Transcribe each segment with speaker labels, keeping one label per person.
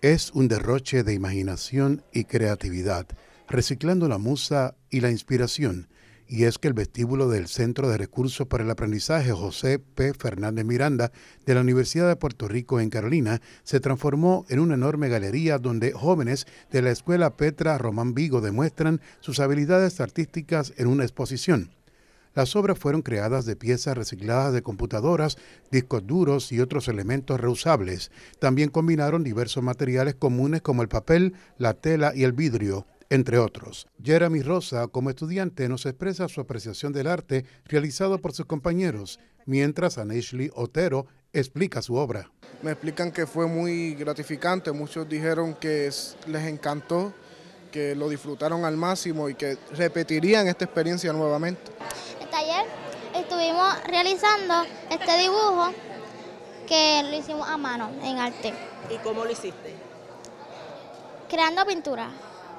Speaker 1: es un derroche de imaginación y creatividad, reciclando la musa y la inspiración. Y es que el vestíbulo del Centro de Recursos para el Aprendizaje José P. Fernández Miranda de la Universidad de Puerto Rico en Carolina se transformó en una enorme galería donde jóvenes de la Escuela Petra Román Vigo demuestran sus habilidades artísticas en una exposición. Las obras fueron creadas de piezas recicladas de computadoras, discos duros y otros elementos reusables. También combinaron diversos materiales comunes como el papel, la tela y el vidrio entre otros. Jeremy Rosa, como estudiante, nos expresa su apreciación del arte realizado por sus compañeros, mientras Anishley Otero explica su obra. Me explican que fue muy gratificante,
Speaker 2: muchos dijeron que les encantó, que lo disfrutaron al máximo y que repetirían esta experiencia nuevamente
Speaker 3: realizando este dibujo que lo hicimos a mano en arte. ¿Y cómo lo hiciste? Creando pintura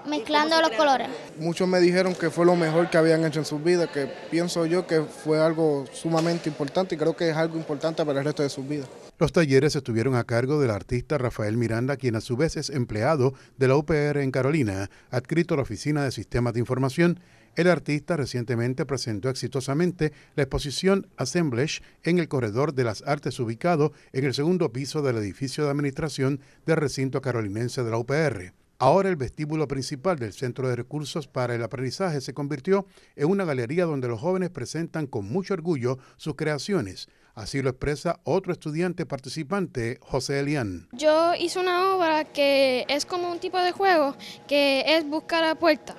Speaker 3: mezclando los colores.
Speaker 2: Muchos me dijeron que fue lo mejor que habían hecho en sus vidas, que pienso yo que fue algo sumamente importante y creo que es algo importante para el resto de sus vidas.
Speaker 1: Los talleres estuvieron a cargo del artista Rafael Miranda, quien a su vez es empleado de la UPR en Carolina, adscrito a la Oficina de Sistemas de Información. El artista recientemente presentó exitosamente la exposición Assemblage en el Corredor de las Artes ubicado en el segundo piso del edificio de administración del recinto carolinense de la UPR. Ahora el vestíbulo principal del Centro de Recursos para el Aprendizaje se convirtió en una galería donde los jóvenes presentan con mucho orgullo sus creaciones. Así lo expresa otro estudiante participante, José Elian.
Speaker 3: Yo hice una obra que es como un tipo de juego, que es buscar la puerta.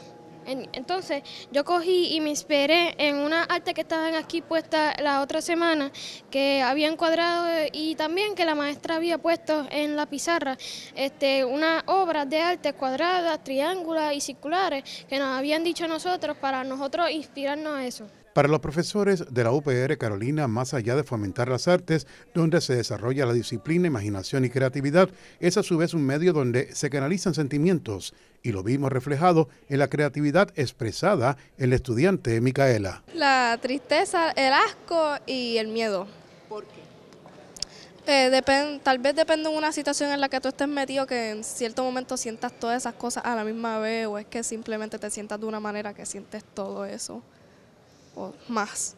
Speaker 3: Entonces yo cogí y me inspiré en una arte que estaban aquí puesta la otra semana, que habían cuadrado eh, y también que la maestra había puesto en la pizarra este, una obra de arte cuadradas, triángulas y circulares que nos habían dicho nosotros para nosotros inspirarnos a eso.
Speaker 1: Para los profesores de la UPR Carolina, más allá de fomentar las artes, donde se desarrolla la disciplina, imaginación y creatividad, es a su vez un medio donde se canalizan sentimientos, y lo vimos reflejado en la creatividad expresada en la estudiante Micaela.
Speaker 3: La tristeza, el asco y el miedo. ¿Por qué? Eh, tal vez depende de una situación en la que tú estés metido que en cierto momento sientas todas esas cosas a la misma vez o es que simplemente te sientas de una manera que sientes todo eso más.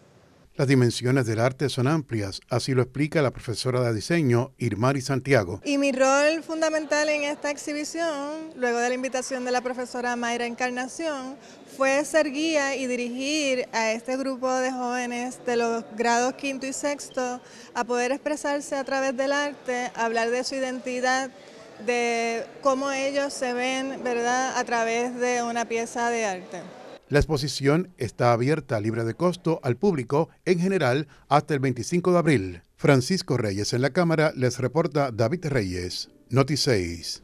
Speaker 1: Las dimensiones del arte son amplias, así lo explica la profesora de diseño Irmari Santiago. Y mi rol fundamental en esta exhibición, luego de la invitación de la profesora Mayra Encarnación, fue ser guía y dirigir a este grupo de jóvenes de los grados quinto y sexto a poder expresarse a través del arte, hablar de su identidad, de cómo ellos se ven, ¿verdad?, a través de una pieza de arte. La exposición está abierta libre de costo al público en general hasta el 25 de abril. Francisco Reyes en la Cámara les reporta David Reyes. Noticias.